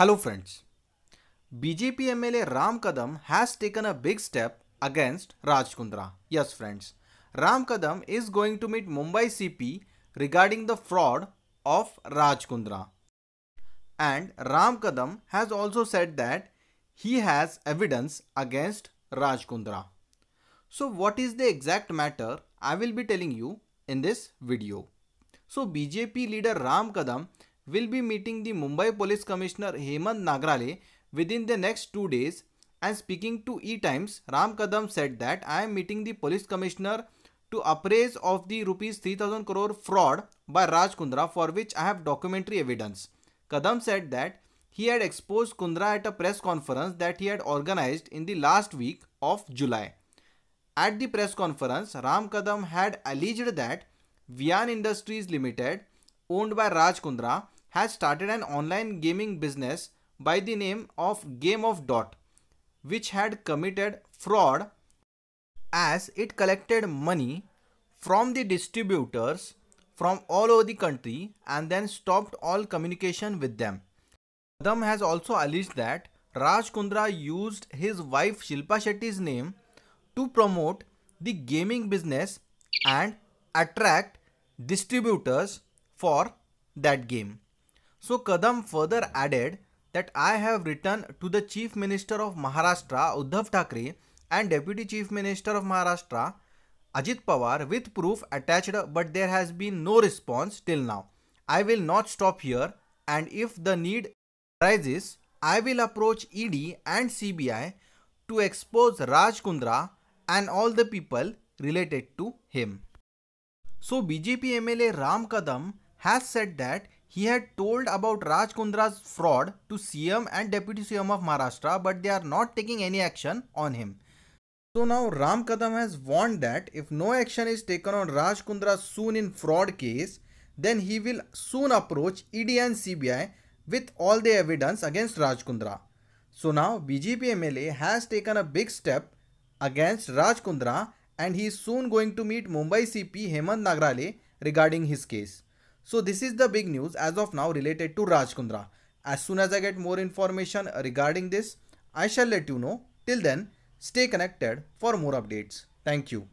Hello friends. BJP MLA Ram Kadam has taken a big step against Raj Kundra. Yes friends, Ram Kadam is going to meet Mumbai CP regarding the fraud of Raj Kundra. And Ram Kadam has also said that he has evidence against Raj Kundra. So what is the exact matter I will be telling you in this video. So BJP leader Ram Kadam will be meeting the Mumbai Police Commissioner Hemant Nagrale within the next two days and speaking to E-Times, Ram Kadam said that I am meeting the Police Commissioner to appraise of the rupees 3000 crore fraud by Raj Kundra for which I have documentary evidence. Kadam said that he had exposed Kundra at a press conference that he had organized in the last week of July. At the press conference, Ram Kadam had alleged that Vian Industries Limited owned by Raj Kundra, has started an online gaming business by the name of Game of Dot, which had committed fraud as it collected money from the distributors from all over the country and then stopped all communication with them. Adam has also alleged that Raj Kundra used his wife Shilpa Shetty's name to promote the gaming business and attract distributors for that game. So Kadam further added that I have written to the Chief Minister of Maharashtra Uddhav Thackeray and Deputy Chief Minister of Maharashtra Ajit Pawar with proof attached but there has been no response till now. I will not stop here and if the need arises I will approach ED and CBI to expose Raj Kundra and all the people related to him. So BJP MLA Ram Kadam has said that he had told about Raj Kundra's fraud to CM and Deputy CM of Maharashtra, but they are not taking any action on him. So now Ram Kadam has warned that if no action is taken on Raj Kundra soon in fraud case, then he will soon approach ED and CBI with all the evidence against Raj Kundra. So now BJP MLA has taken a big step against Raj Kundra and he is soon going to meet Mumbai CP Hemant Nagrale regarding his case. So this is the big news as of now related to Raj Kundra. As soon as I get more information regarding this, I shall let you know. Till then, stay connected for more updates. Thank you.